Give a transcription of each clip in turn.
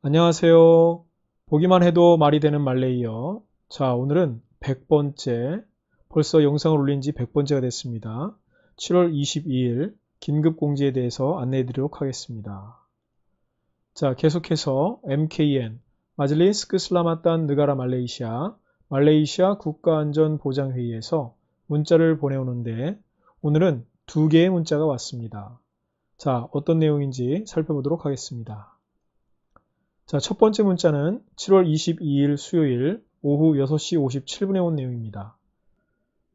안녕하세요. 보기만 해도 말이 되는 말레이어. 자, 오늘은 100번째, 벌써 영상을 올린 지 100번째가 됐습니다. 7월 22일 긴급공지에 대해서 안내해 드리도록 하겠습니다. 자, 계속해서 MKN, 마즐리스 크슬라마탄 느가라 말레이시아, 말레이시아 국가안전보장회의에서 문자를 보내오는데 오늘은 두 개의 문자가 왔습니다. 자, 어떤 내용인지 살펴보도록 하겠습니다. 자, 첫 번째 문자는 7월 22일 수요일 오후 6시 57분에 온 내용입니다.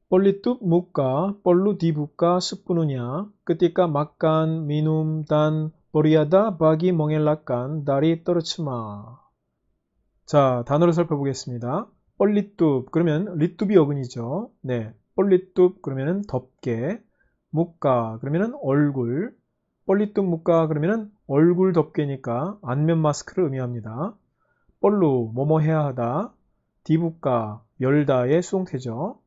뻘리뚝 묵가 뻘루 디부가 습부느냐 끄띠까 막간 미눔 단 버리아다 바기 멍엘락간 다리 떨어치마 자 단어를 살펴보겠습니다. 뻘리뚝 그러면 리뚝이 어근이죠. 네, 뻘리뚝 그러면은 덮개 묵가 그러면은 얼굴 뻘리뚝 묵가 그러면은 얼굴 덮개니까 안면 마스크를 의미합니다. 뻘루 뭐뭐 해야 하다 디북가 열다의 수동태죠.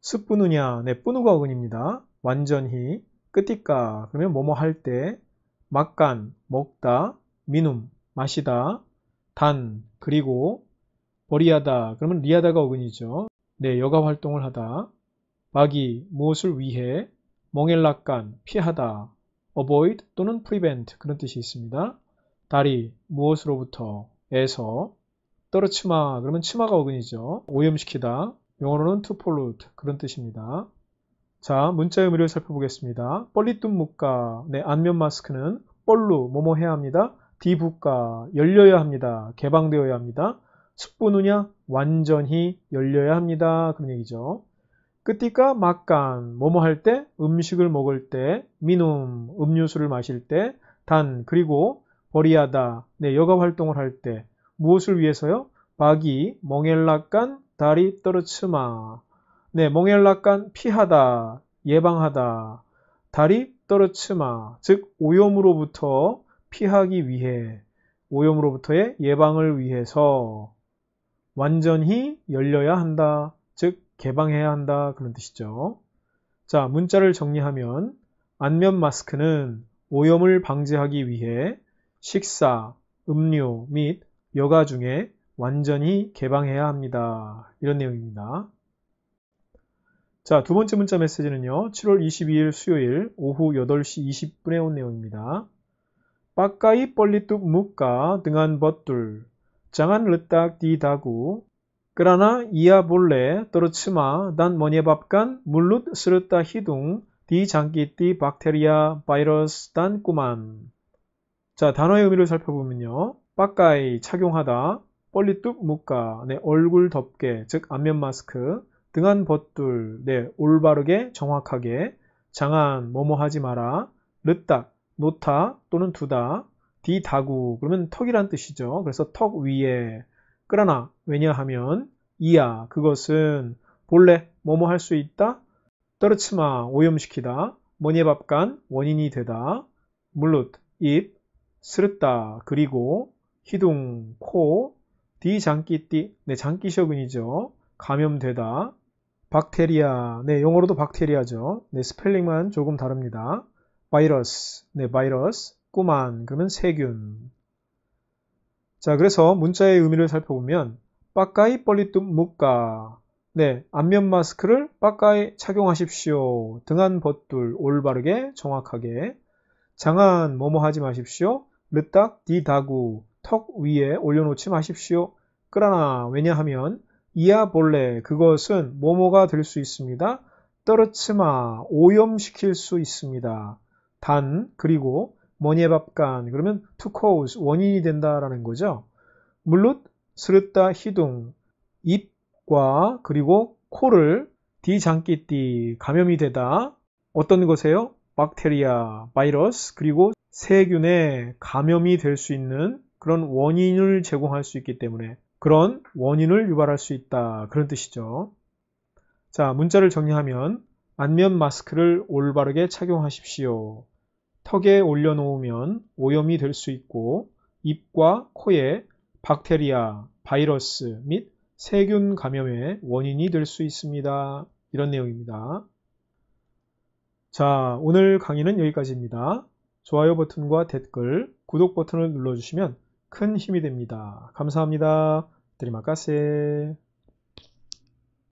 습부누냐네 뿌누가 어근입니다. 완전히 끝이까 그러면 뭐뭐 할 때 막간 먹다 미눔 마시다 단 그리고 버리하다 그러면 리하다가 어근이죠. 네 여가 활동을 하다 마기 무엇을 위해 멍엘락간 피하다 avoid 또는 prevent 그런 뜻이 있습니다. 다리 무엇으로부터 에서 떨어치마 그러면 치마가 어근이죠. 오염시키다 영어로는 to pollute 그런 뜻입니다. 자 문자 의미를 살펴보겠습니다. 뻘리뚱 무가 네, 안면 마스크는 뻘루 뭐뭐 해야 합니다. 디부가 열려야 합니다. 개방되어야 합니다. 숙부누냐 완전히 열려야 합니다. 그런 얘기죠. 끄띠까 막간 뭐뭐 할때 음식을 먹을 때 미눔 음료수를 마실 때단 그리고 버리하다 네, 여가 활동을 할 때 무엇을 위해서요? 박이 멍엘락간 다리 떨어치마 네, 멍엘락간 피하다 예방하다 다리 떨어치마 즉 오염으로부터 피하기 위해 오염으로부터의 예방을 위해서 완전히 열려야 한다. 즉 개방해야 한다 그런 뜻이죠. 자, 문자를 정리하면 안면 마스크는 오염을 방지하기 위해 식사, 음료 및 여가 중에 완전히 개방해야 합니다. 이런 내용입니다. 자, 두 번째 문자 메시지는요. 7월 22일 수요일 오후 8시 20분에 온 내용입니다. 빠까이 뻘리뚝 묵가 등한 벗둘 장한 르딱 디다구 그러나 이야 본래 떨어치마 단머니밥간 물룻 스르다 히둥 디 장기 띠 박테리아 바이러스 단 꾸만 자 단어의 의미를 살펴보면요 빠까이 착용하다 뻘리뚝 묶가 네, 얼굴 덮개 즉 안면 마스크 등한 벗둘 네, 올바르게 정확하게 장안 뭐뭐 하지 마라 르딱 놓다 또는 두다 디다구 그러면 턱이란 뜻이죠 그래서 턱 위에 그러나 왜냐하면 이야 그것은 본래 뭐뭐 할 수 있다 떨어치마 오염시키다 머니밥간 원인이 되다 물룻 입 스르다 그리고 히둥 코 디장기띠 내 네, 장기셔근이죠 감염되다 박테리아 네 영어로도 박테리아죠 네 스펠링만 조금 다릅니다 바이러스 네 바이러스 꾸만 그러면 세균 자, 그래서 문자의 의미를 살펴보면 빠까이 뻘리뜸 묵가 네, 안면 마스크를 빠까이 착용하십시오. 등한 벗둘 올바르게 정확하게 장안 뭐뭐 하지 마십시오. 르딱 디다구 턱 위에 올려놓지 마십시오. 그러나 왜냐하면 이야 본래 그것은 뭐뭐가 될 수 있습니다. 떨어치마 오염시킬 수 있습니다. 단 그리고 머니에밥간 그러면 to cause 원인이 된다라는 거죠. 물론 스르다 히둥 입과 그리고 코를 디장기띠 감염이 되다 어떤 것에요? 박테리아, 바이러스 그리고 세균에 감염이 될 수 있는 그런 원인을 제공할 수 있기 때문에 그런 원인을 유발할 수 있다 그런 뜻이죠. 자 문자를 정리하면 안면 마스크를 올바르게 착용하십시오. 턱에 올려놓으면 오염이 될 수 있고 입과 코에 박테리아, 바이러스 및 세균 감염의 원인이 될 수 있습니다. 이런 내용입니다. 자, 오늘 강의는 여기까지입니다. 좋아요 버튼과 댓글, 구독 버튼을 눌러주시면 큰 힘이 됩니다. 감사합니다. 드리마카세.